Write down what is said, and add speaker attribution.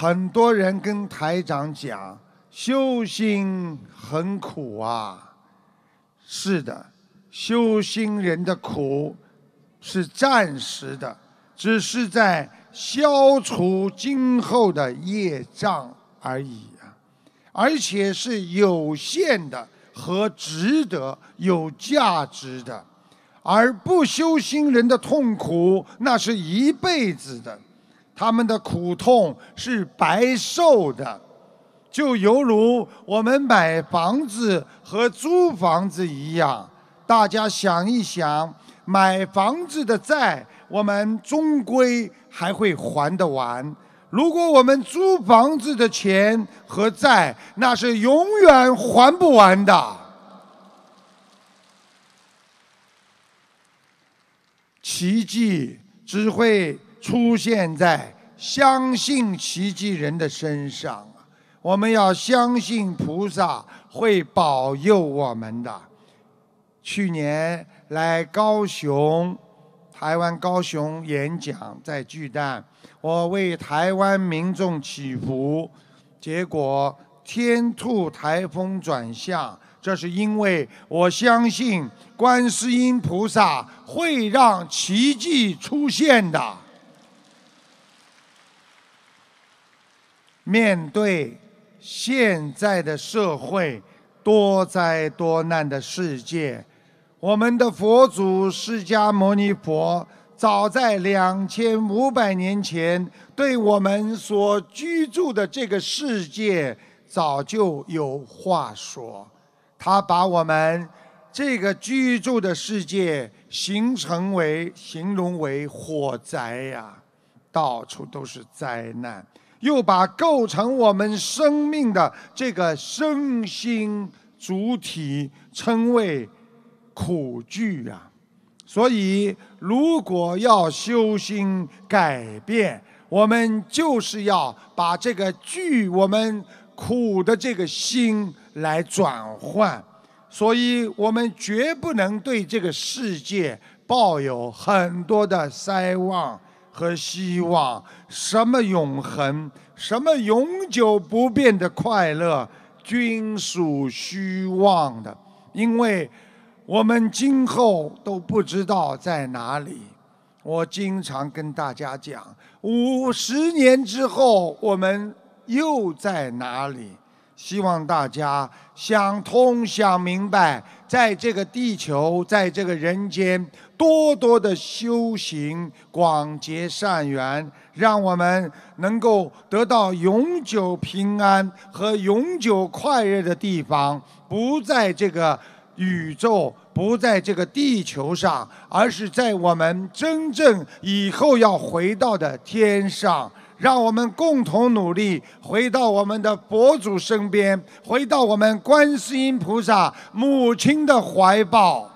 Speaker 1: 很多人跟台长讲，修心很苦啊。是的，修心人的苦是暂时的，只是在消除今后的业障而已啊，而且是有限的和值得有价值的，而不修心人的痛苦，那是一辈子的。他们的苦痛是白受的，就犹如我们买房子和租房子一样。大家想一想，买房子的债，我们终归还会还得完；如果我们租房子的钱和债，那是永远还不完的。奇迹只会。出现在相信奇迹人的身上啊！我们要相信菩萨会保佑我们的。去年来高雄，台湾高雄演讲，在巨蛋，我为台湾民众祈福，结果天兔台风转向，这是因为我相信观世音菩萨会让奇迹出现的。面对现在的社会，多灾多难的世界，我们的佛祖释迦牟尼佛，早在两千五百年前，对我们所居住的这个世界，早就有话说。他把我们这个居住的世界，形成为形容为火灾呀，到处都是灾难。又把构成我们生命的这个身心主体称为苦聚啊，所以如果要修心改变，我们就是要把这个聚我们苦的这个心来转换，所以我们绝不能对这个世界抱有很多的奢望。和希望，什么永恒、什么永久不变的快乐，均属虚妄的，因为我们今后都不知道在哪里。我经常跟大家讲，五十年之后，我们又在哪里？希望大家想通、想明白，在这个地球、在这个人间，多多的修行，广结善缘，让我们能够得到永久平安和永久快乐的地方，不在这个宇宙，不在这个地球上，而是在我们真正以后要回到的天上。让我们共同努力，回到我们的佛祖身边，回到我们观世音菩萨母亲的怀抱。